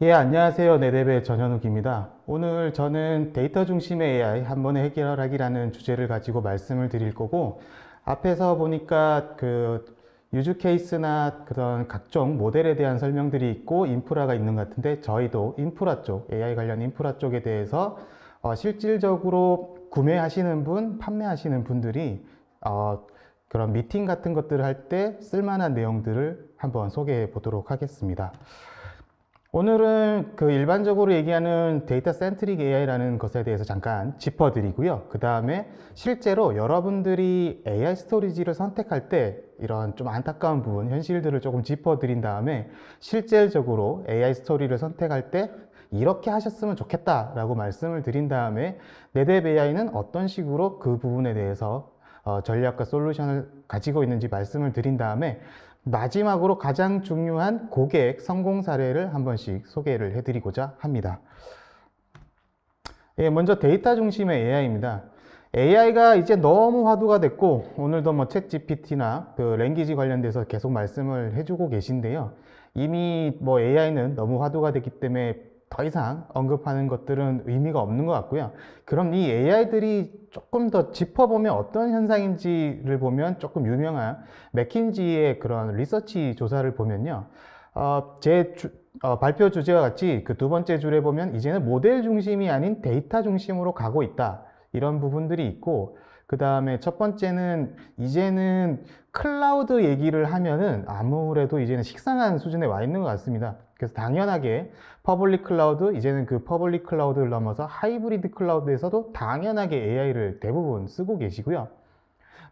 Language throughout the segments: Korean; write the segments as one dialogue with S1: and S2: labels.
S1: 예, 안녕하세요. 네랩의 전현욱입니다. 오늘 저는 데이터 중심의 AI 한 번에 해결하기라는 주제를 가지고 말씀을 드릴 거고 앞에서 보니까 그 유즈 케이스나 그런 각종 모델에 대한 설명들이 있고 인프라가 있는 것 같은데 저희도 인프라 쪽, AI 관련 인프라 쪽에 대해서 어, 실질적으로 구매하시는 분, 판매하시는 분들이 어, 그런 미팅 같은 것들을 할 때 쓸만한 내용들을 한번 소개해 보도록 하겠습니다. 오늘은 그 일반적으로 얘기하는 데이터 센트릭 AI라는 것에 대해서 잠깐 짚어드리고요. 그 다음에 실제로 여러분들이 AI 스토리지를 선택할 때 이런 좀 안타까운 부분, 현실들을 조금 짚어드린 다음에 실질적으로 AI 스토리를 선택할 때 이렇게 하셨으면 좋겠다라고 말씀을 드린 다음에 네대 AI는 어떤 식으로 그 부분에 대해서 어, 전략과 솔루션을 가지고 있는지 말씀을 드린 다음에 마지막으로 가장 중요한 고객 성공 사례를 한 번씩 소개를 해드리고자 합니다. 예, 먼저 데이터 중심의 AI입니다. AI가 이제 너무 화두가 됐고 오늘도 뭐 챗GPT나 그 랭귀지 관련돼서 계속 말씀을 해주고 계신데요. 이미 뭐 AI는 너무 화두가 됐기 때문에 더 이상 언급하는 것들은 의미가 없는 것 같고요. 그럼 이 AI들이 조금 더 짚어보면 어떤 현상인지를 보면 조금 유명한 맥킨지의 그런 리서치 조사를 보면요. 어, 제 주, 어, 발표 주제와 같이 그 두 번째 줄에 보면 이제는 모델 중심이 아닌 데이터 중심으로 가고 있다. 이런 부분들이 있고 그 다음에 첫 번째는 이제는 클라우드 얘기를 하면은 아무래도 이제는 식상한 수준에 와 있는 것 같습니다. 그래서 당연하게 퍼블릭 클라우드, 이제는 그 퍼블릭 클라우드를 넘어서 하이브리드 클라우드에서도 당연하게 AI를 대부분 쓰고 계시고요.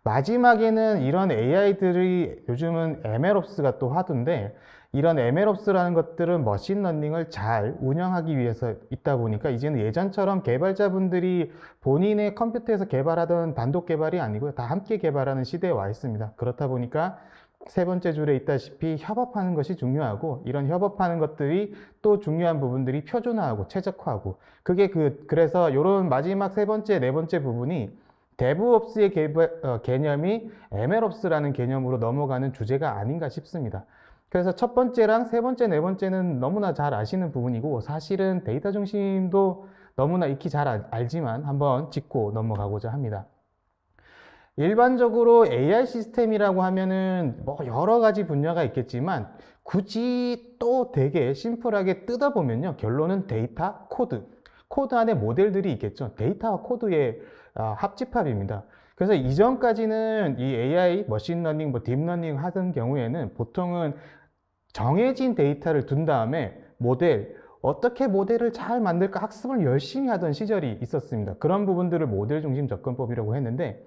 S1: 마지막에는 이런 AI들이 요즘은 MLOPS가 또 화두인데 이런 MLOps라는 것들은 머신러닝을 잘 운영하기 위해서 있다 보니까 이제는 예전처럼 개발자분들이 본인의 컴퓨터에서 개발하던 단독 개발이 아니고다 함께 개발하는 시대에 와 있습니다. 그렇다 보니까 세 번째 줄에 있다시피 협업하는 것이 중요하고 이런 협업하는 것들이 또 중요한 부분들이 표준화하고 최적화하고 그게 그 그래서 이런 마지막 세 번째 네 번째 부분이 데브옵스의 어, 개념이 MLOps라는 개념으로 넘어가는 주제가 아닌가 싶습니다. 그래서 첫 번째랑 세 번째, 네 번째는 너무나 잘 아시는 부분이고 사실은 데이터 중심도 너무나 익히 잘 알지만 한번 짚고 넘어가고자 합니다. 일반적으로 AI 시스템이라고 하면은 뭐 여러 가지 분야가 있겠지만 굳이 또 되게 심플하게 뜯어보면요. 결론은 데이터, 코드. 코드 안에 모델들이 있겠죠. 데이터와 코드의 아, 합집합입니다. 그래서 이전까지는 이 AI, 머신러닝, 뭐 딥러닝 하던 경우에는 보통은 정해진 데이터를 둔 다음에 모델, 어떻게 모델을 잘 만들까 학습을 열심히 하던 시절이 있었습니다. 그런 부분들을 모델 중심 접근법이라고 했는데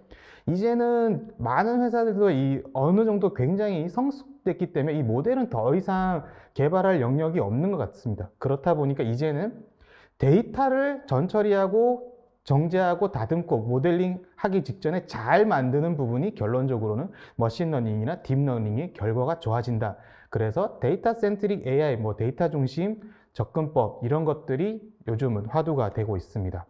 S1: 이제는 많은 회사들도 이 어느 정도 굉장히 성숙됐기 때문에 이 모델은 더 이상 개발할 영역이 없는 것 같습니다. 그렇다 보니까 이제는 데이터를 전처리하고 정제하고 다듬고 모델링 하기 직전에 잘 만드는 부분이 결론적으로는 머신러닝이나 딥러닝의 결과가 좋아진다. 그래서 데이터 센트릭 AI, 뭐 데이터 중심 접근법 이런 것들이 요즘은 화두가 되고 있습니다.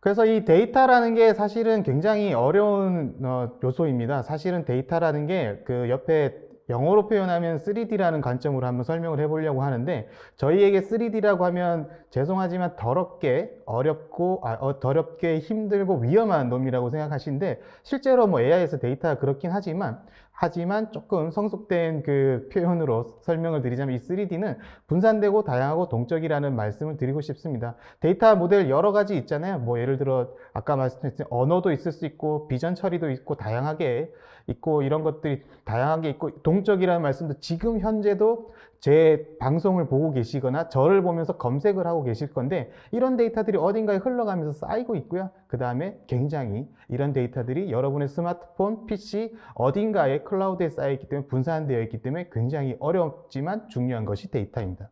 S1: 그래서 이 데이터라는 게 사실은 굉장히 어려운 어, 요소입니다. 사실은 데이터라는 게 그 옆에 영어로 표현하면 3D라는 관점으로 한번 설명을 해보려고 하는데 저희에게 3D라고 하면 죄송하지만 더럽게 어렵고 아, 어, 더럽게 힘들고 위험한 놈이라고 생각하시는데 실제로 뭐 AI에서 데이터가 그렇긴 하지만 하지만 조금 성숙된 그 표현으로 설명을 드리자면 이 3D는 분산되고 다양하고 동적이라는 말씀을 드리고 싶습니다. 데이터 모델 여러 가지 있잖아요. 뭐 예를 들어 아까 말씀드린 렸 언어도 있을 수 있고 비전 처리도 있고 다양하게 있고 이런 것들이 다양하게 있고 동적이라는 말씀도 지금 현재도 제 방송을 보고 계시거나 저를 보면서 검색을 하고 계실 건데 이런 데이터들이 어딘가에 흘러가면서 쌓이고 있고요. 그 다음에 굉장히 이런 데이터들이 여러분의 스마트폰, PC 어딘가에 클라우드에 쌓여있기 때문에 분산되어 있기 때문에 굉장히 어렵지만 중요한 것이 데이터입니다.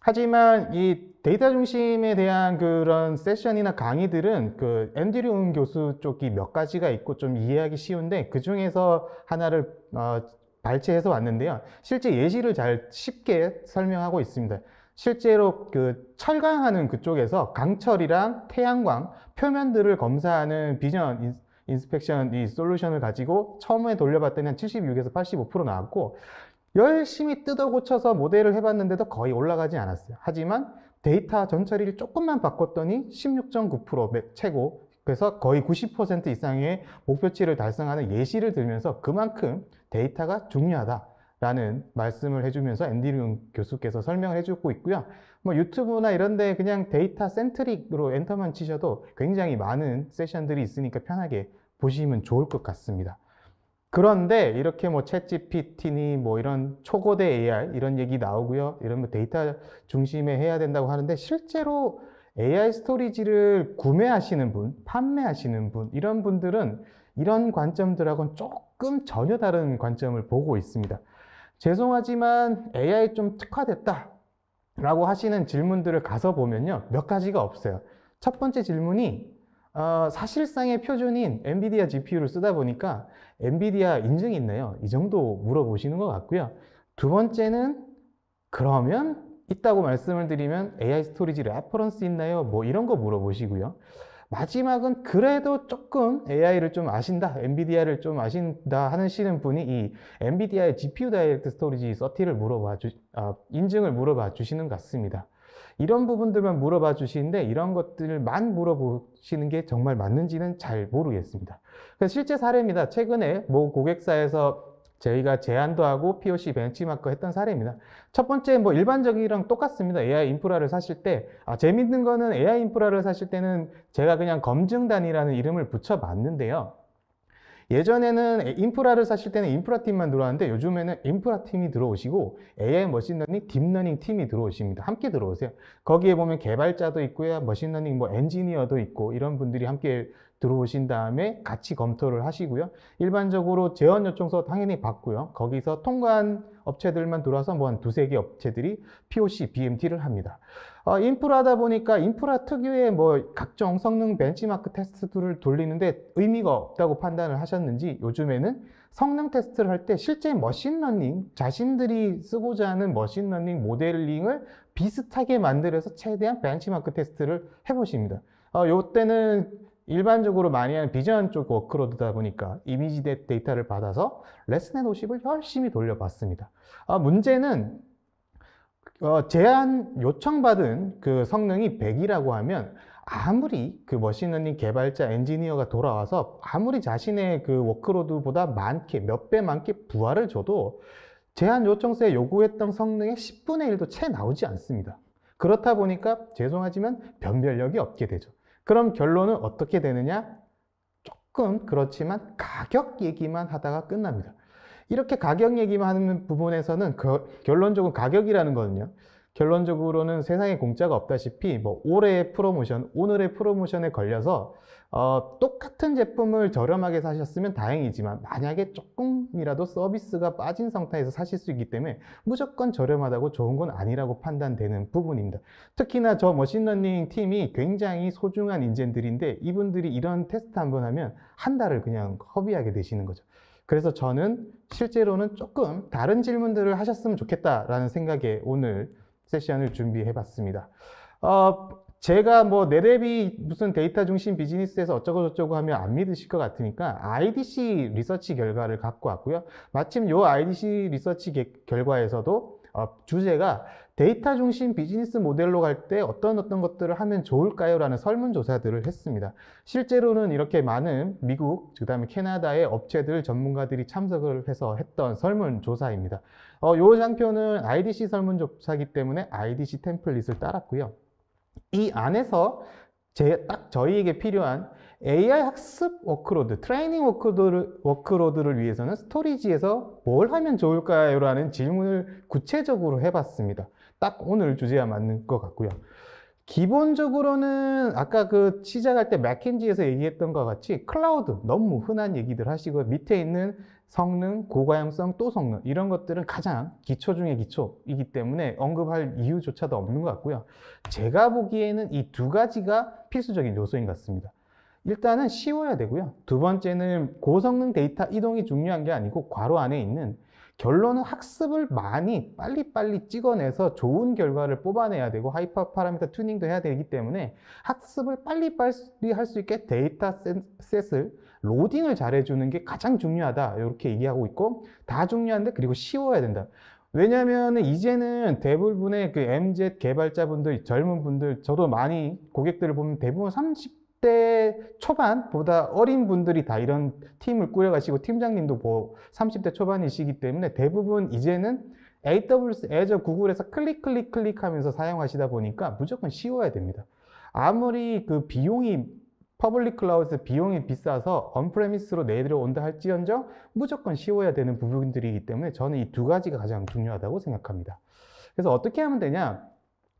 S1: 하지만 이 데이터 중심에 대한 그런 세션이나 강의들은 그 앤드류 교수 쪽이 몇 가지가 있고 좀 이해하기 쉬운데 그 중에서 하나를 어, 발췌해서 왔는데요. 실제 예시를 잘 쉽게 설명하고 있습니다. 실제로 그 철강하는 그쪽에서 강철이랑 태양광 표면들을 검사하는 비전 인스펙션 이 솔루션을 가지고 처음에 돌려봤더니 한 76에서 85% 나왔고 열심히 뜯어 고쳐서 모델을 해봤는데도 거의 올라가지 않았어요. 하지만 데이터 전처리를 조금만 바꿨더니 16.9% 최고 그래서 거의 90% 이상의 목표치를 달성하는 예시를 들면서 그만큼 데이터가 중요하다라는 말씀을 해주면서 앤디룽 교수께서 설명을 해주고 있고요. 뭐 유튜브나 이런데 그냥 데이터 센트릭으로 엔터만 치셔도 굉장히 많은 세션들이 있으니까 편하게 보시면 좋을 것 같습니다. 그런데 이렇게 뭐채 g p t 니뭐 이런 초고대 AI 이런 얘기 나오고요. 이런 뭐 데이터 중심에 해야 된다고 하는데 실제로 AI 스토리지를 구매하시는 분, 판매하시는 분 이런 분들은 이런 관점들하고는 조금 전혀 다른 관점을 보고 있습니다. 죄송하지만 AI 좀 특화됐다 라고 하시는 질문들을 가서 보면요. 몇 가지가 없어요. 첫 번째 질문이 어, 사실상의 표준인 엔비디아 GPU를 쓰다 보니까 엔비디아 인증이 있네요. 이 정도 물어보시는 것 같고요. 두 번째는 그러면 있다고 말씀을 드리면 AI 스토리지 레퍼런스 있나요? 뭐 이런 거 물어보시고요. 마지막은 그래도 조금 AI를 좀 아신다, 엔비디아를 좀 아신다 하시는 분이 이 엔비디아의 GPU 다이렉트 스토리지 서티를 물어봐 주, 아, 인증을 물어봐 주시는 것 같습니다. 이런 부분들만 물어봐 주시는데 이런 것들만 물어보시는 게 정말 맞는지는 잘 모르겠습니다. 실제 사례입니다. 최근에 모 고객사에서 저희가 제안도 하고 POC 벤치마크 했던 사례입니다. 첫 번째 뭐 일반적이랑 똑같습니다. AI 인프라를 사실 때 아, 재밌는 거는 AI 인프라를 사실 때는 제가 그냥 검증단이라는 이름을 붙여봤는데요. 예전에는 인프라를 사실 때는 인프라 팀만 들어왔는데 요즘에는 인프라 팀이 들어오시고 AI 머신러닝, 딥러닝 팀이 들어오십니다. 함께 들어오세요. 거기에 보면 개발자도 있고요, 머신러닝 뭐 엔지니어도 있고 이런 분들이 함께 들어오신 다음에 같이 검토를 하시고요. 일반적으로 재원 요청서 당연히 받고요. 거기서 통관 업체들만 들어와서 뭐 한 두세 개 업체들이 POC, BMT를 합니다. 어, 인프라다 보니까 인프라 특유의 뭐 각종 성능 벤치마크 테스트를 돌리는데 의미가 없다고 판단을 하셨는지 요즘에는 성능 테스트를 할 때 실제 머신러닝, 자신들이 쓰고자 하는 머신러닝 모델링을 비슷하게 만들어서 최대한 벤치마크 테스트를 해보십니다. 어, 요때는 일반적으로 많이 하는 비전 쪽 워크로드다 보니까 이미지 데이터를 받아서 레슨앤 50을 열심히 돌려봤습니다. 아, 문제는 어, 제한 요청받은 그 성능이 100이라고 하면 아무리 그 머신러닝 개발자 엔지니어가 돌아와서 아무리 자신의 그 워크로드보다 많게 몇 배 많게 부하를 줘도 제한 요청서에 요구했던 성능의 10분의 1도 채 나오지 않습니다. 그렇다 보니까 죄송하지만 변별력이 없게 되죠. 그럼 결론은 어떻게 되느냐? 조금 그렇지만 가격 얘기만 하다가 끝납니다. 이렇게 가격 얘기만 하는 부분에서는 그 결론적으로 가격이라는 거는요. 결론적으로는 세상에 공짜가 없다시피 뭐 올해의 프로모션, 오늘의 프로모션에 걸려서 어, 똑같은 제품을 저렴하게 사셨으면 다행이지만 만약에 조금이라도 서비스가 빠진 상태에서 사실 수 있기 때문에 무조건 저렴하다고 좋은 건 아니라고 판단되는 부분입니다. 특히나 저 머신러닝 팀이 굉장히 소중한 인재들인데 이분들이 이런 테스트 한 번 하면 한 달을 그냥 허비하게 되시는 거죠. 그래서 저는 실제로는 조금 다른 질문들을 하셨으면 좋겠다라는 생각에 오늘 세션을 준비해봤습니다. 어, 제가 뭐 내랩이 무슨 데이터 중심 비즈니스에서 어쩌고 저쩌고 하면 안 믿으실 것 같으니까 IDC 리서치 결과를 갖고 왔고요. 마침 요 IDC 리서치 개, 결과에서도 어, 주제가 데이터 중심 비즈니스 모델로 갈 때 어떤 어떤 것들을 하면 좋을까요? 라는 설문조사들을 했습니다. 실제로는 이렇게 많은 미국, 그 다음에 캐나다의 업체들, 전문가들이 참석을 해서 했던 설문조사입니다. 어, 요 장표는 IDC 설문조사기 때문에 IDC 템플릿을 따랐고요. 이 안에서 제, 딱 저희에게 필요한 AI 학습 워크로드, 트레이닝 워크로드를, 워크로드를 위해서는 스토리지에서 뭘 하면 좋을까요? 라는 질문을 구체적으로 해봤습니다. 딱 오늘 주제와 맞는 것 같고요. 기본적으로,는 아까 그 시작할 때 맥킨지에서 얘기했던 것 같이 클라우드 너무 흔한 얘기들 하시고 밑에 있는 성능, 고가용성, 또 성능 이런 것들은 가장 기초 중의 기초이기 때문에 언급할 이유조차도 없는 것 같고요. 제가 보기에는 이 두 가지가 필수적인 요소인 것 같습니다. 일단은 쉬워야 되고요. 두 번째는 고성능 데이터 이동이 중요한 게 아니고 괄호 안에 있는 결론은 학습을 많이 빨리빨리 찍어내서 좋은 결과를 뽑아내야 되고 하이퍼 파라미터 튜닝도 해야 되기 때문에 학습을 빨리빨리 할 수 있게 데이터 셋을 로딩을 잘해주는 게 가장 중요하다 이렇게 얘기하고 있고 다 중요한데 그리고 쉬워야 된다 왜냐하면 이제는 대부분의 그 MZ 개발자분들 젊은 분들 저도 많이 고객들을 보면 대부분 30 30대 초반보다 어린 분들이 다 이런 팀을 꾸려가시고 팀장님도 뭐 30대 초반이시기 때문에 대부분 이제는 AWS 애저 구글에서 클릭 클릭 클릭하면서 사용하시다 보니까 무조건 쉬워야 됩니다. 아무리 그 비용이 퍼블릭 클라우드 비용이 비싸서 언프레미스로 내려온다 할지언정 무조건 쉬워야 되는 부분들이기 때문에 저는 이 두 가지가 가장 중요하다고 생각합니다. 그래서 어떻게 하면 되냐?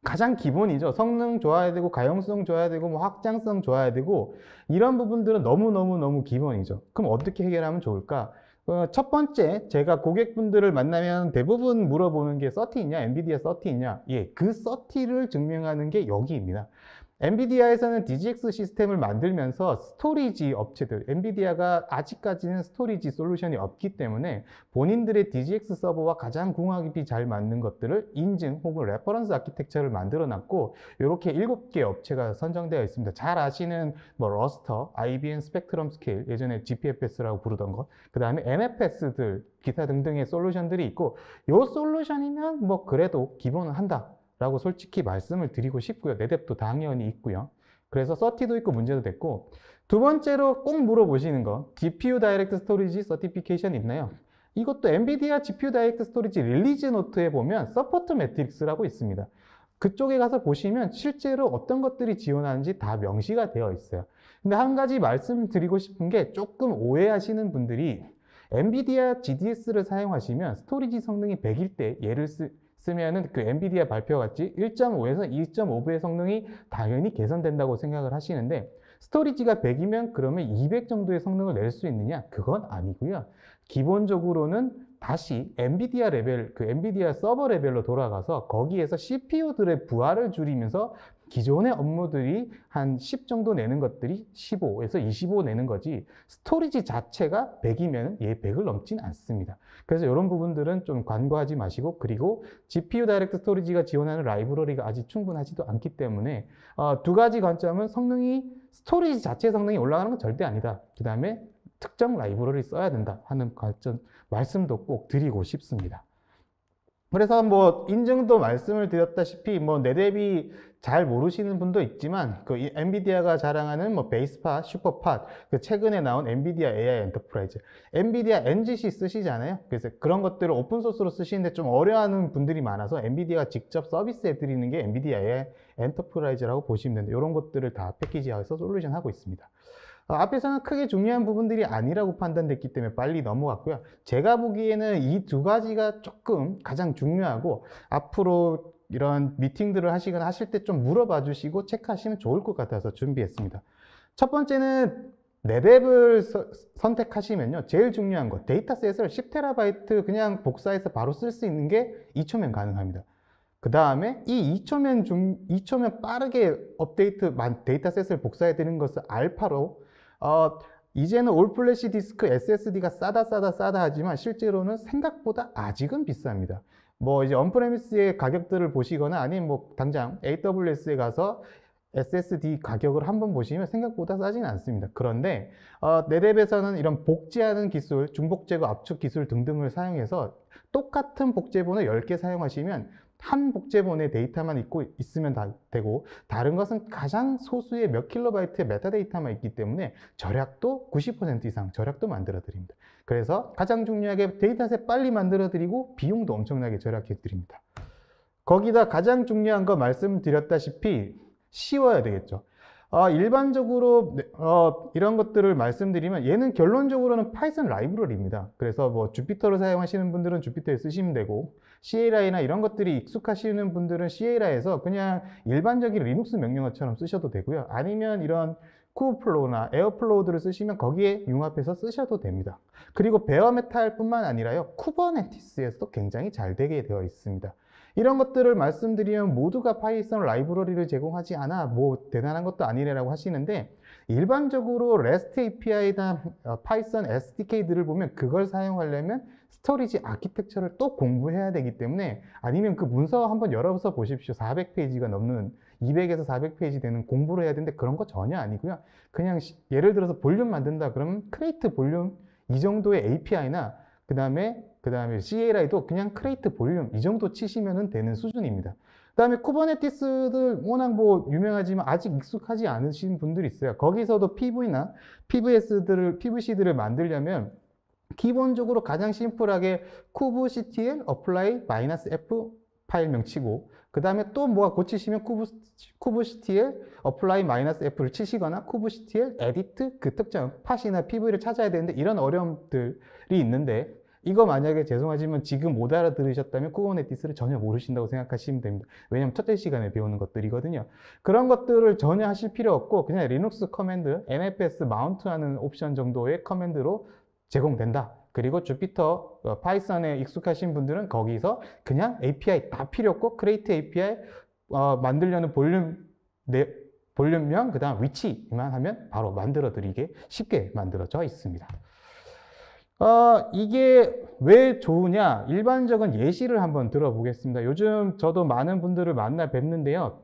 S1: 가장 기본이죠. 성능 좋아야 되고 가용성 좋아야 되고 뭐 확장성 좋아야 되고 이런 부분들은 너무너무너무 기본이죠. 그럼 어떻게 해결하면 좋을까? 어, 첫 번째 제가 고객분들을 만나면 대부분 물어보는 게 서티 있냐? 엔비디아 서티 있냐? 예, 그 서티를 증명하는 게 여기입니다. 엔비디아에서는 DGX 시스템을 만들면서 스토리지 업체들, 엔비디아가 아직까지는 스토리지 솔루션이 없기 때문에 본인들의 DGX 서버와 가장 궁합이 잘 맞는 것들을 인증 혹은 레퍼런스 아키텍처를 만들어 놨고 이렇게 일곱 개 업체가 선정되어 있습니다. 잘 아시는 뭐 러스터, IBM 스펙트럼 스케일, 예전에 GPFS라고 부르던 것, 그 다음에 MFS들, 기타 등등의 솔루션들이 있고 이 솔루션이면 뭐 그래도 기본은 한다 라고 솔직히 말씀을 드리고 싶고요. 내뎁도 당연히 있고요. 그래서 서티도 있고 문제도 됐고 두 번째로 꼭 물어보시는 거 g p u 다이렉트 스토리지 서티피케이션 있나요? 이것도 엔비디아 GPU 다이렉트 스토리지 릴리즈 노트에 보면 서포트 매트릭스라고 있습니다. 그쪽에 가서 보시면 실제로 어떤 것들이 지원하는지 다 명시가 되어 있어요. 근데 한 가지 말씀드리고 싶은 게 조금 오해하시는 분들이 엔비디아 GDS를 사용하시면 스토리지 성능이 100일 때 얘를 쓰, 쓰면은 그 엔비디아 발표 같이 1.5에서 2.5배의 성능이 당연히 개선된다고 생각을 하시는데 스토리지가 100이면 그러면 200 정도의 성능을 낼 수 있느냐? 그건 아니고요. 기본적으로는 다시 엔비디아 레벨, 그 엔비디아 서버 레벨로 돌아가서 거기에서 CPU들의 부하를 줄이면서 기존의 업무들이 한 10 정도 내는 것들이 15에서 25 내는 거지 스토리지 자체가 100이면 얘 예, 100을 넘진 않습니다. 그래서 이런 부분들은 좀 관과하지 마시고 그리고 GPU 다이렉트 스토리지가 지원하는 라이브러리가 아직 충분하지도 않기 때문에 어, 두 가지 관점은 성능이 스토리지 자체 성능이 올라가는 건 절대 아니다. 그 다음에 특정 라이브러리 써야 된다 하는 관점 말씀도 꼭 드리고 싶습니다. 그래서 뭐 인증도 말씀을 드렸다시피 뭐 내대비 잘 모르시는 분도 있지만 그 엔비디아가 자랑하는 뭐 베이스팟, 슈퍼팟, 그 최근에 나온 엔비디아 AI 엔터프라이즈, 엔비디아 NGC 쓰시잖아요. 그래서 그런 것들을 오픈 소스로 쓰시는데 좀 어려워하는 분들이 많아서 엔비디아가 직접 서비스해 드리는 게 엔비디아 AI 엔터프라이즈라고 보시면 되는데 이런 것들을 다 패키지화해서 솔루션 하고 있습니다. 어, 앞에서는 크게 중요한 부분들이 아니라고 판단됐기 때문에 빨리 넘어갔고요. 제가 보기에는 이 두 가지가 조금 가장 중요하고 앞으로 이런 미팅들을 하시거나 하실 때 좀 물어봐 주시고 체크하시면 좋을 것 같아서 준비했습니다. 첫 번째는 레벨을 선택하시면요. 제일 중요한 거 데이터셋을 10TB 그냥 복사해서 바로 쓸 수 있는 게 2초면 가능합니다. 그 다음에 이 2초면 중, 2초면 빠르게 업데이트, 데이터셋을 복사해 드는 것을 알파로 어, 이제는 올플래시 디스크 SSD가 싸다 싸다 싸다 하지만 실제로는 생각보다 아직은 비쌉니다. 뭐 이제 언프레미스의 가격들을 보시거나 아니면 뭐 당장 AWS에 가서 SSD 가격을 한번 보시면 생각보다 싸진 않습니다. 그런데 어, 네랩에서는 이런 복제하는 기술, 중복 제거, 압축 기술 등등을 사용해서 똑같은 복제본을 10개 사용하시면 한 복제본의 데이터만 있고 있으면 다 되고 다른 것은 가장 소수의 몇 킬로바이트의 메타데이터만 있기 때문에 절약도 90% 이상 절약도 만들어 드립니다. 그래서 가장 중요하게 데이터셋 빨리 만들어 드리고 비용도 엄청나게 절약해 드립니다. 거기다 가장 중요한 거 말씀드렸다시피 쉬워야 되겠죠. 어, 일반적으로 네, 어, 이런 것들을 말씀드리면 얘는 결론적으로는 파이썬 라이브러리입니다. 그래서 뭐 주피터를 사용하시는 분들은 주피터에 쓰시면 되고 CLI나 이런 것들이 익숙하시는 분들은 CLI에서 그냥 일반적인 리눅스 명령어처럼 쓰셔도 되고요. 아니면 이런 쿠플로우나 에어플로우드를 쓰시면 거기에 융합해서 쓰셔도 됩니다. 그리고 베어메탈뿐만 아니라요. 쿠버네티스에서도 굉장히 잘 되게 되어 있습니다. 이런 것들을 말씀드리면 모두가 파이썬 라이브러리를 제공하지 않아 뭐 대단한 것도 아니래라고 하시는데 일반적으로 REST API나 어, 파이썬 SDK들을 보면 그걸 사용하려면 스토리지 아키텍처를 또 공부해야 되기 때문에 아니면 그 문서 한번 열어서 보십시오. 400페이지가 넘는 200에서 400페이지 되는 공부를 해야 되는데 그런 거 전혀 아니고요. 그냥 예를 들어서 볼륨 만든다 그러면 크레이트 볼륨 이 정도의 API나 그 다음에 그 다음에 CLI도 그냥 크레이트 볼륨 이 정도 치시면 되는 수준입니다. 그 다음에 쿠버네티스들 워낙 뭐 유명하지만 아직 익숙하지 않으신 분들이 있어요. 거기서도 PV나 PVS들을, PVC들을 만들려면 기본적으로 가장 심플하게 kubectl apply -f 파일 명치고 그 다음에 또 뭐가 고치시면 kubectl apply -f를 치시거나 kubectl edit 그 특정 팟이나 pv를 찾아야 되는데 이런 어려움들이 있는데 이거 만약에 죄송하지만 지금 못 알아들으셨다면 쿠버넷 디스를 전혀 모르신다고 생각하시면 됩니다. 왜냐하면 첫째 시간에 배우는 것들이거든요. 그런 것들을 전혀 하실 필요 없고 그냥 리눅스 커맨드, nfs 마운트하는 옵션 정도의 커맨드로 제공된다. 그리고 주피터, 어, 파이썬에 익숙하신 분들은 거기서 그냥 API 다 필요 없고 크레이트 API 어, 만들려는 볼륨 네, 볼륨명, 그 다음 위치만 하면 바로 만들어드리게 쉽게 만들어져 있습니다. 어, 이게 왜 좋으냐? 일반적인 예시를 한번 들어보겠습니다. 요즘 저도 많은 분들을 만나 뵙는데요.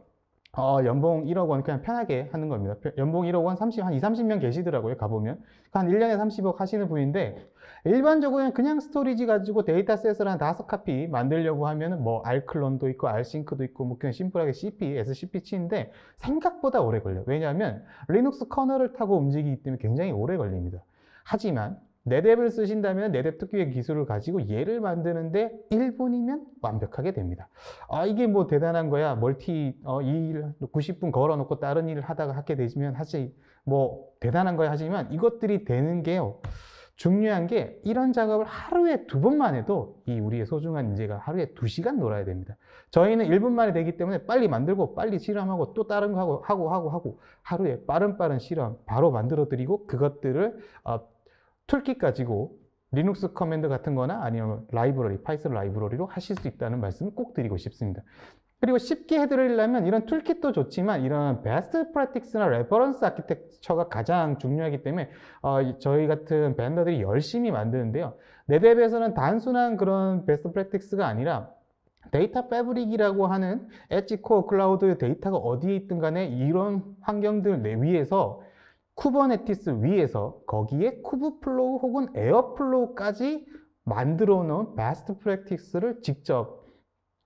S1: 어, 연봉 1억 원 그냥 편하게 하는 겁니다. 연봉 1억 원 30, 한 2, 30명 계시더라고요, 가보면. 한 1년에 30억 하시는 분인데, 일반적으로 그냥 스토리지 가지고 데이터 셋을 한 다섯 카피 만들려고 하면 뭐, 알클론도 있고, 알싱크도 있고, 뭐, 그냥 심플하게 CP, SCP 치는데, 생각보다 오래 걸려요. 왜냐하면, 리눅스 커널을 타고 움직이기 때문에 굉장히 오래 걸립니다. 하지만, 네뎁을 쓰신다면 네뎁 특유의 기술을 가지고 얘를 만드는데 1분이면 완벽하게 됩니다. 아 이게 뭐 대단한 거야. 멀티 어, 이일 90분 걸어놓고 다른 일을 하다가 하게 되시면 사실 뭐 대단한 거야 하지만 이것들이 되는 게요. 중요한 게 이런 작업을 하루에 두 번만 해도 이 우리의 소중한 인재가 하루에 두 시간 놀아야 됩니다. 저희는 1분 만에 되기 때문에 빨리 만들고 빨리 실험하고 또 다른 거 하고 하고 하고 하고 하루에 빠른 빠른 실험 바로 만들어 드리고 그것들을 어, 툴킷 가지고 리눅스 커맨드 같은 거나 아니면 라이브러리, 파이썬 라이브러리로 하실 수 있다는 말씀을 꼭 드리고 싶습니다. 그리고 쉽게 해드리려면 이런 툴킷도 좋지만 이런 베스트 프랙틱스나 레퍼런스 아키텍처가 가장 중요하기 때문에 어, 저희 같은 밴더들이 열심히 만드는데요. 네데에서는 단순한 그런 베스트 프랙틱스가 아니라 데이터 패브릭이라고 하는 엣지 코어 클라우드 의 데이터가 어디에 있든 간에 이런 환경들 내 위에서 쿠버네티스 위에서 거기에 쿠브플로우 혹은 에어플로우까지 만들어 놓은 베스트 프랙틱스를 직접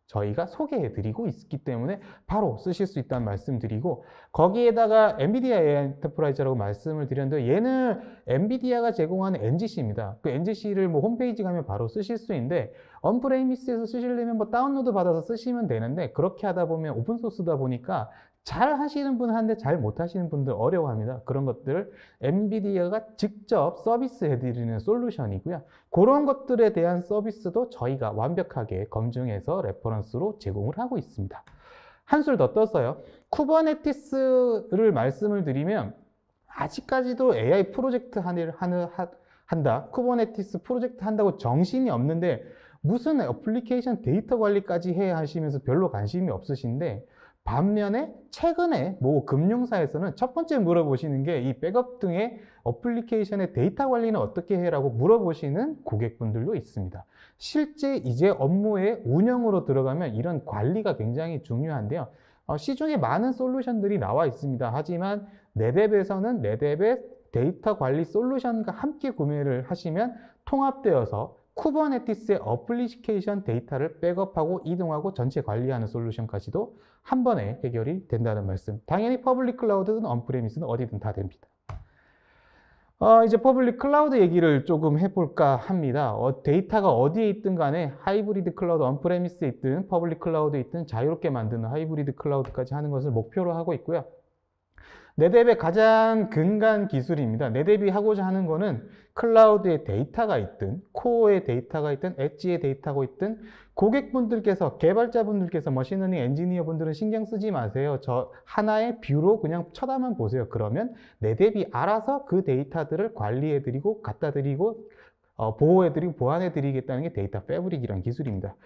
S1: 저희가 소개해 드리고 있기 때문에 바로 쓰실 수 있다는 말씀드리고 거기에다가 엔비디아 AI 엔터프라이즈라고 말씀을 드렸는데 얘는 엔비디아가 제공하는 NGC입니다. 그 NGC를 뭐 홈페이지 가면 바로 쓰실 수 있는데 언프레이미스에서 쓰시려면 뭐 다운로드 받아서 쓰시면 되는데 그렇게 하다 보면 오픈소스다 보니까 잘 하시는 분은 한데 잘 못하시는 분들 어려워합니다. 그런 것들을 엔비디아가 직접 서비스해드리는 솔루션이고요. 그런 것들에 대한 서비스도 저희가 완벽하게 검증해서 레퍼런스로 제공을 하고 있습니다. 한술 더떴어요 쿠버네티스를 말씀을 드리면 아직까지도 AI 프로젝트 하는, 하는, 한다, 쿠버네티스 프로젝트 한다고 정신이 없는데 무슨 애플리케이션 데이터 관리까지 해야 하시면서 별로 관심이 없으신데 반면에 최근에 모 금융사에서는 첫 번째 물어보시는 게 이 백업 등의 어플리케이션의 데이터 관리는 어떻게 해라고 물어보시는 고객분들도 있습니다. 실제 이제 업무의 운영으로 들어가면 이런 관리가 굉장히 중요한데요. 어, 시중에 많은 솔루션들이 나와 있습니다. 하지만 레랩에서는 레랩의 데이터 관리 솔루션과 함께 구매를 하시면 통합되어서 쿠버네티스의 어플리케이션 데이터를 백업하고 이동하고 전체 관리하는 솔루션까지도 한 번에 해결이 된다는 말씀. 당연히 퍼블릭 클라우드든 언프레미스든 어디든 다 됩니다. 어, 이제 퍼블릭 클라우드 얘기를 조금 해볼까 합니다. 어, 데이터가 어디에 있든 간에 하이브리드 클라우드, 언프레미스에 있든 퍼블릭 클라우드에 있든 자유롭게 만드는 하이브리드 클라우드까지 하는 것을 목표로 하고 있고요. 네뎁의 가장 근간 기술입니다. 네데이 하고자 하는 거는 클라우드에 데이터가 있든 코어에 데이터가 있든 엣지에 데이터가 있든 고객분들께서 개발자분들께서 머신러닝 엔지니어분들은 신경 쓰지 마세요. 저 하나의 뷰로 그냥 쳐다만 보세요. 그러면 네데이 알아서 그 데이터들을 관리해드리고 갖다드리고 어, 보호해드리고 보완해드리겠다는 게 데이터 패브릭이라는 기술입니다.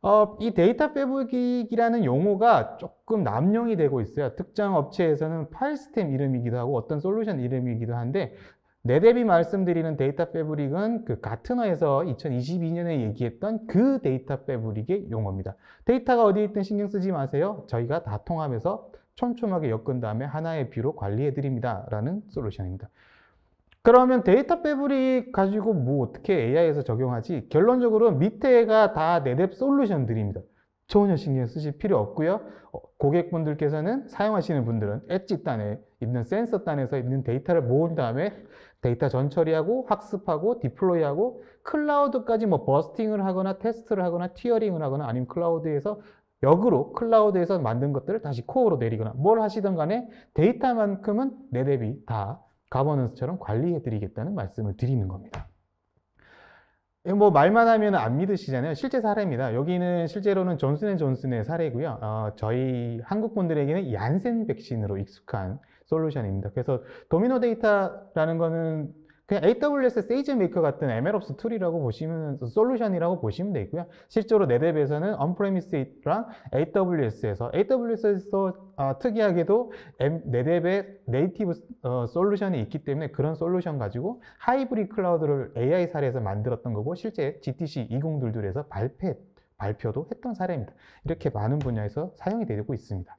S1: 어, 이 데이터 패브릭이라는 용어가 조금 남용이 되고 있어요. 특정 업체에서는 파일 스템 이름이기도 하고 어떤 솔루션 이름이기도 한데 내 대비 말씀드리는 데이터 패브릭은 그 가트너에서 2022년에 얘기했던 그 데이터 패브릭의 용어입니다. 데이터가 어디에 있든 신경 쓰지 마세요. 저희가 다통합해서 촘촘하게 엮은 다음에 하나의 뷰로 관리해드립니다. 라는 솔루션입니다. 그러면 데이터 패브릭 가지고 뭐 어떻게 AI에서 적용하지? 결론적으로 밑에가 다 네뎁 솔루션들입니다. 전혀 신경 쓰실 필요 없고요. 어, 고객분들께서는 사용하시는 분들은 엣지 단에 있는 센서 단에서 있는 데이터를 모은 다음에 데이터 전처리하고 학습하고 디플로이하고 클라우드까지 뭐 버스팅을 하거나 테스트를 하거나 티어링을 하거나 아니면 클라우드에서 역으로 클라우드에서 만든 것들을 다시 코어로 내리거나 뭘 하시든 간에 데이터만큼은 네 앱이 다 가버넌스처럼 관리해드리겠다는 말씀을 드리는 겁니다. 예, 뭐 말만 하면 안 믿으시잖아요. 실제 사례입니다. 여기는 실제로는 존슨앤존슨의 사례고요. 어, 저희 한국 분들에게는 얀센 백신으로 익숙한 솔루션입니다. 그래서 도미노 데이터라는 거는 그냥 AWS s a g e m a k 같은 MLOps 툴이라고 보시면 솔루션이라고 보시면 되고요. 실제로 네랩에서는 언프 p 미스 m 랑 AWS에서 AWS에서 아, 특이하게도 네랩의 네이티브 어, 솔루션이 있기 때문에 그런 솔루션 가지고 하이브리 클라우드를 AI 사례에서 만들었던 거고 실제 GTC 2022에서 발표 발표도 했던 사례입니다. 이렇게 많은 분야에서 사용이 되고 있습니다.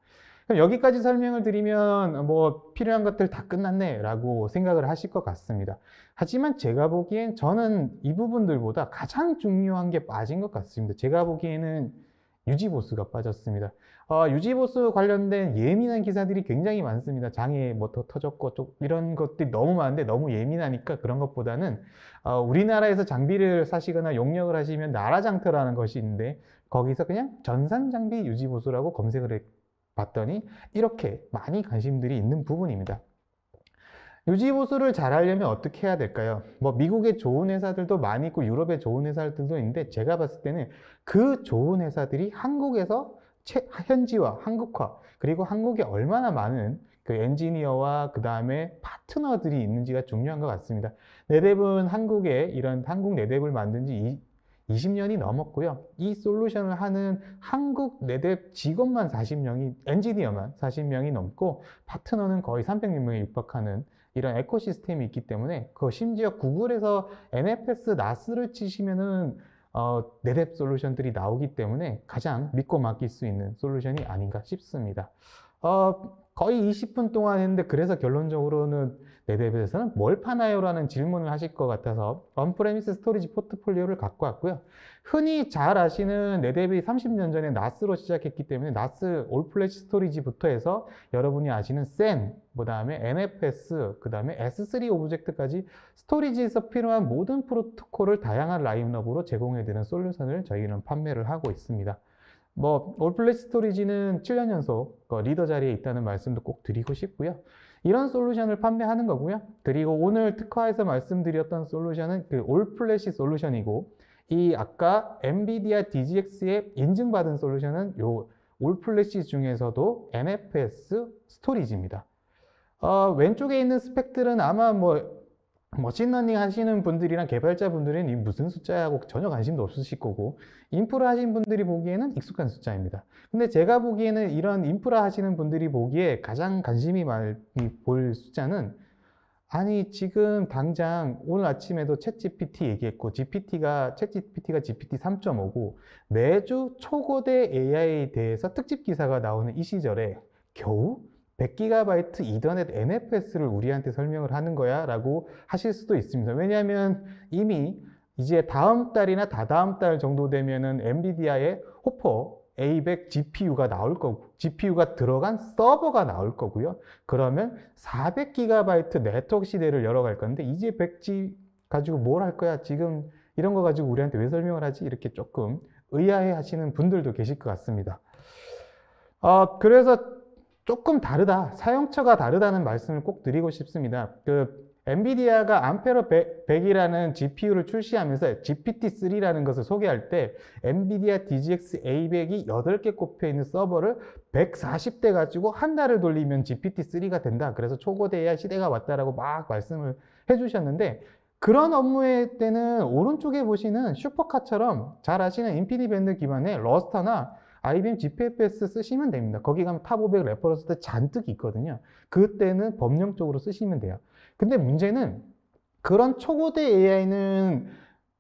S1: 그러니까 여기까지 설명을 드리면 뭐 필요한 것들 다 끝났네 라고 생각을 하실 것 같습니다. 하지만 제가 보기엔 저는 이 부분들보다 가장 중요한 게 빠진 것 같습니다. 제가 보기에는 유지보수가 빠졌습니다. 어, 유지보수 관련된 예민한 기사들이 굉장히 많습니다. 장애 뭐 더 터졌고 이런 것들이 너무 많은데 너무 예민하니까 그런 것보다는 어, 우리나라에서 장비를 사시거나 용역을 하시면 나라장터라는 것이 있는데 거기서 그냥 전산장비 유지보수라고 검색을 했고 봤더니 이렇게 많이 관심들이 있는 부분입니다. 유지보수를 잘 하려면 어떻게 해야 될까요? 뭐미국의 좋은 회사들도 많이 있고 유럽의 좋은 회사들도 있는데 제가 봤을 때는 그 좋은 회사들이 한국에서 현지화, 한국화 그리고 한국에 얼마나 많은 그 엔지니어와 그 다음에 파트너들이 있는지가 중요한 것 같습니다. 네뎁은 한국에 이런 한국 네뎁을 만든 지 20년이 넘었고요. 이 솔루션을 하는 한국 내대 직원만 40명이, 엔지니어만 40명이 넘고 파트너는 거의 300명에 육박하는 이런 에코시스템이 있기 때문에 그 심지어 구글에서 NFS 나스를 치시면은 어, 내랩 솔루션들이 나오기 때문에 가장 믿고 맡길 수 있는 솔루션이 아닌가 싶습니다. 어, 거의 20분 동안 했는데 그래서 결론적으로는 웹앱에서는 뭘 파나요라는 질문을 하실 것 같아서 언프레미스 스토리지 포트폴리오를 갖고 왔고요. 흔히 잘 아시는 넷앱이 30년 전에 나스로 시작했기 때문에 나스 올플래시 스토리지부터 해서 여러분이 아시는 센, 그 다음에 NFS, 그 다음에 S3 오브젝트까지 스토리지에서 필요한 모든 프로토콜을 다양한 라인업으로 제공해드리는 솔루션을 저희는 판매를 하고 있습니다. 뭐 올플래시 스토리지는 7년 연속 그 리더 자리에 있다는 말씀도 꼭 드리고 싶고요. 이런 솔루션을 판매하는 거고요. 그리고 오늘 특화해서 말씀드렸던 솔루션은 그 올플래시 솔루션이고 이 아까 엔비디아 DGX에 인증받은 솔루션은 요 올플래시 중에서도 NFS 스토리지입니다. 어, 왼쪽에 있는 스펙들은 아마 뭐 머신러닝 하시는 분들이랑 개발자분들은 이 무슨 숫자하고 전혀 관심도 없으실 거고 인프라 하신 분들이 보기에는 익숙한 숫자입니다 근데 제가 보기에는 이런 인프라 하시는 분들이 보기에 가장 관심이 많이 볼 숫자는 아니 지금 당장 오늘 아침에도 챗GPT 얘기했고 GPT가 챗GPT가 GPT 3.5고 매주 초고대 AI에 대해서 특집 기사가 나오는 이 시절에 겨우 100GB 이더넷 NFS를 우리한테 설명을 하는 거야 라고 하실 수도 있습니다. 왜냐하면 이미 이제 다음 달이나 다다음 달 정도 되면은 엔비디아의 호퍼 A100 GPU가 나올 거고 GPU가 들어간 서버가 나올 거고요. 그러면 400GB 네트워크 시대를 열어갈 건데 이제 100G 가지고 뭘 할 거야 지금 이런 거 가지고 우리한테 왜 설명을 하지 이렇게 조금 의아해 하시는 분들도 계실 것 같습니다. 어, 그래서 조금 다르다, 사용처가 다르다는 말씀을 꼭 드리고 싶습니다. 그 엔비디아가 암페로 100, 이라는 GPU를 출시하면서 GPT-3라는 것을 소개할 때 엔비디아 DGX A100이 8개 꼽혀있는 서버를 140대 가지고 한 달을 돌리면 GPT-3가 된다. 그래서 초고대야 시대가 왔다라고 막 말씀을 해주셨는데 그런 업무의 때는 오른쪽에 보시는 슈퍼카처럼 잘 아시는 인피니밴드 기반의 러스터나 IBM GPFS 쓰시면 됩니다. 거기 가면 탑500 레퍼런스들 잔뜩 있거든요. 그때는 법령 쪽으로 쓰시면 돼요. 근데 문제는 그런 초고대 AI는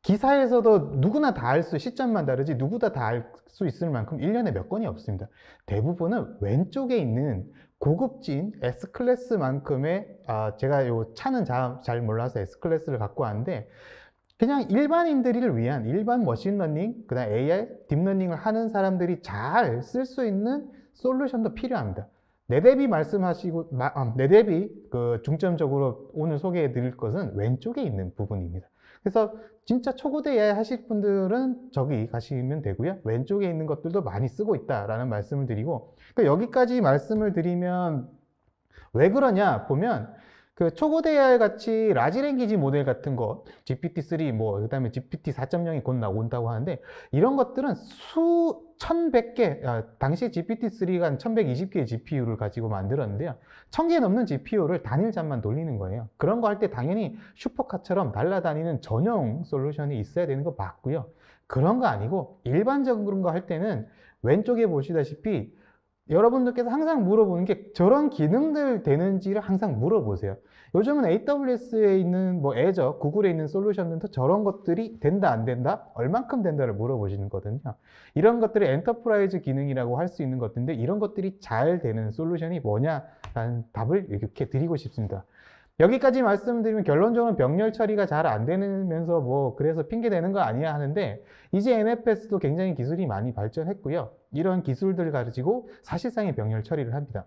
S1: 기사에서도 누구나 다 알 수, 시점만 다르지 누구나 다 알 수 있을 만큼 1년에 몇 건이 없습니다. 대부분은 왼쪽에 있는 고급진 S클래스만큼의, 아, 제가 요 차는 잘, 잘 몰라서 S클래스를 갖고 왔는데, 그냥 일반인들을 위한 일반 머신러닝, 그 다음 AI, 딥러닝을 하는 사람들이 잘 쓸 수 있는 솔루션도 필요합니다. 네데비 말씀하시고, 아, 네데비 그 중점적으로 오늘 소개해 드릴 것은 왼쪽에 있는 부분입니다. 그래서 진짜 초고대 AI 하실 분들은 저기 가시면 되고요. 왼쪽에 있는 것들도 많이 쓰고 있다라는 말씀을 드리고, 그러니까 여기까지 말씀을 드리면 왜 그러냐 보면 그 초고대 AI 같이 라지 랭귀지 모델 같은 거 GPT-3 뭐 그다음에 GPT 4.0이 곧 나온다고 하는데 이런 것들은 수 1100개 아, 당시 GPT-3가 한 1120개의 GPU를 가지고 만들었는데요. 1000개 넘는 GPU를 단일 잔만 돌리는 거예요. 그런 거 할 때 당연히 슈퍼카처럼 날라다니는 전용 솔루션이 있어야 되는 거 맞고요. 그런 거 아니고 일반적인 그런 거 할 때는 왼쪽에 보시다시피 여러분들께서 항상 물어보는 게 저런 기능들 되는지를 항상 물어보세요. 요즘은 AWS에 있는 뭐 애저, 구글에 있는 솔루션들도 저런 것들이 된다, 안 된다, 얼만큼 된다를 물어보시는 거거든요. 이런 것들이 엔터프라이즈 기능이라고 할 수 있는 것인데 들 이런 것들이 잘 되는 솔루션이 뭐냐라는 답을 이렇게 드리고 싶습니다. 여기까지 말씀드리면 결론적으로 병렬 처리가 잘 안 되면서 뭐 그래서 핑계 대는 거 아니야 하는데 이제 NFS도 굉장히 기술이 많이 발전했고요. 이런 기술들을 가지고 사실상의 병렬 처리를 합니다.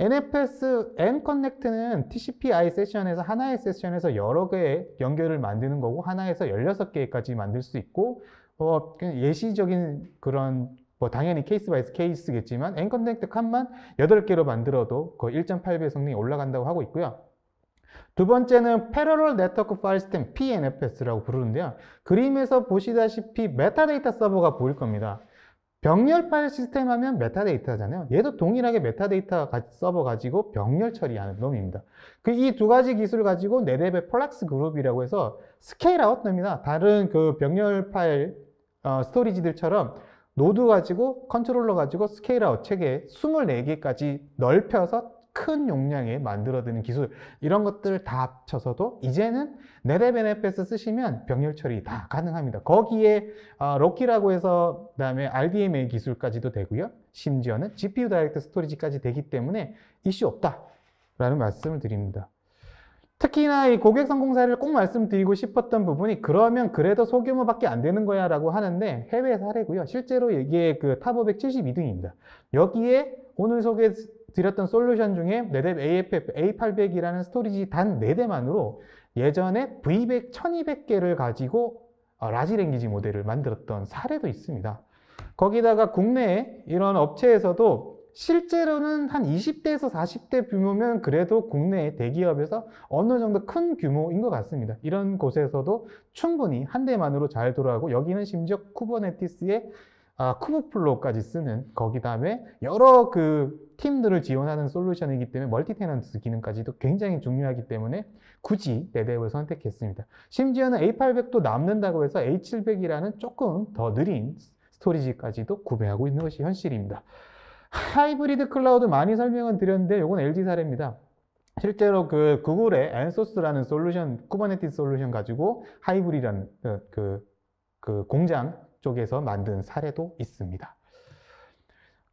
S1: NFS N 커넥트는 TCP/I 세션에서 하나의 세션에서 여러 개의 연결을 만드는 거고 하나에서 16개까지 만들 수 있고 어, 예시적인 그런 뭐 당연히 케이스 바이스 케이스겠지만 N 커넥트 칸만 8개로 만들어도 그 1.8배 성능이 올라간다고 하고 있고요. 두 번째는 패러럴 네트워크 파일 시스템 PNFS라고 부르는데요. 그림에서 보시다시피 메타데이터 서버가 보일 겁니다. 병렬 파일 시스템 하면 메타데이터잖아요. 얘도 동일하게 메타데이터 서버 가지고 병렬 처리하는 놈입니다. 그 이 두 가지 기술을 가지고 네레벨 플락스 그룹이라고 해서 스케일아웃 놈이나 다른 그 병렬 파일 어, 스토리지들처럼 노드 가지고 컨트롤러 가지고 스케일아웃 체계 24개까지 넓혀서 큰 용량에 만들어드는 기술 이런 것들을 다 합쳐서도 이제는 네레베네페스 쓰시면 병렬 처리 다 가능합니다. 거기에 어, 로키라고 해서 그다음에 RDMA 기술까지도 되고요. 심지어는 GPU 다이렉트 스토리지까지 되기 때문에 이슈 없다라는 말씀을 드립니다. 특히나 이 고객 성공 사례를 꼭 말씀드리고 싶었던 부분이 그러면 그래도 소규모밖에 안 되는 거야 라고 하는데 해외 사례고요. 실제로 그 여기에 그탑 572등입니다. 여기에 오늘 소개드렸던 솔루션 중에 네대 AFF A800이라는 스토리지 단 네대만으로 예전에 V100, 1200개를 가지고 어, 라지 랭귀지 모델을 만들었던 사례도 있습니다. 거기다가 국내에 이런 업체에서도 실제로는 한 20대에서 40대 규모면 그래도 국내 대기업에서 어느 정도 큰 규모인 것 같습니다. 이런 곳에서도 충분히 한 대만으로 잘 돌아가고 여기는 심지어 쿠버네티스의 아, 쿠버플로까지 쓰는 거기 다음에 여러 그 팀들을 지원하는 솔루션이기 때문에 멀티 테넌트 기능까지도 굉장히 중요하기 때문에 굳이 네데브을 선택했습니다. 심지어는 A800도 남는다고 해서 A700이라는 조금 더 느린 스토리지까지도 구매하고 있는 것이 현실입니다. 하이브리드 클라우드 많이 설명은 드렸는데 이건 LG 사례입니다. 실제로 그 구글의 엔소스라는 솔루션, 쿠버네티스 솔루션 가지고 하이브리라는 드 어, 그, 그 공장 쪽에서 만든 사례도 있습니다.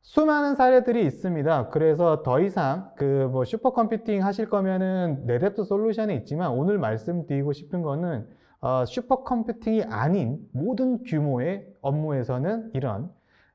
S1: 수많은 사례들이 있습니다. 그래서 더 이상 그 뭐 슈퍼컴퓨팅 하실 거면은 네뎁트 솔루션이 있지만 오늘 말씀드리고 싶은 거는 어, 슈퍼컴퓨팅이 아닌 모든 규모의 업무에서는 이런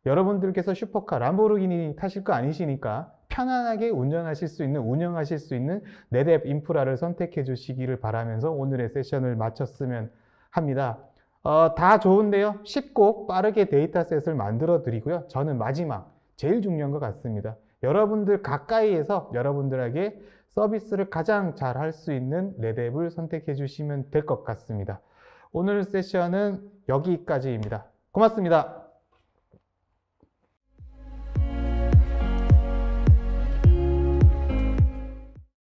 S1: 여러분들께서 슈퍼카 람보르기니 타실 거 아니시니까 편안하게 운전하실 수 있는 운영하실 수 있는 네뎁 인프라를 선택해 주시기를 바라면서 오늘의 세션을 마쳤으면 합니다. 어, 다 좋은데요. 쉽고 빠르게 데이터셋을 만들어 드리고요. 저는 마지막 제일 중요한 것 같습니다. 여러분들 가까이에서 여러분들에게 서비스를 가장 잘 할 수 있는 레벨을 선택해 주시면 될 것 같습니다. 오늘 세션은 여기까지입니다. 고맙습니다.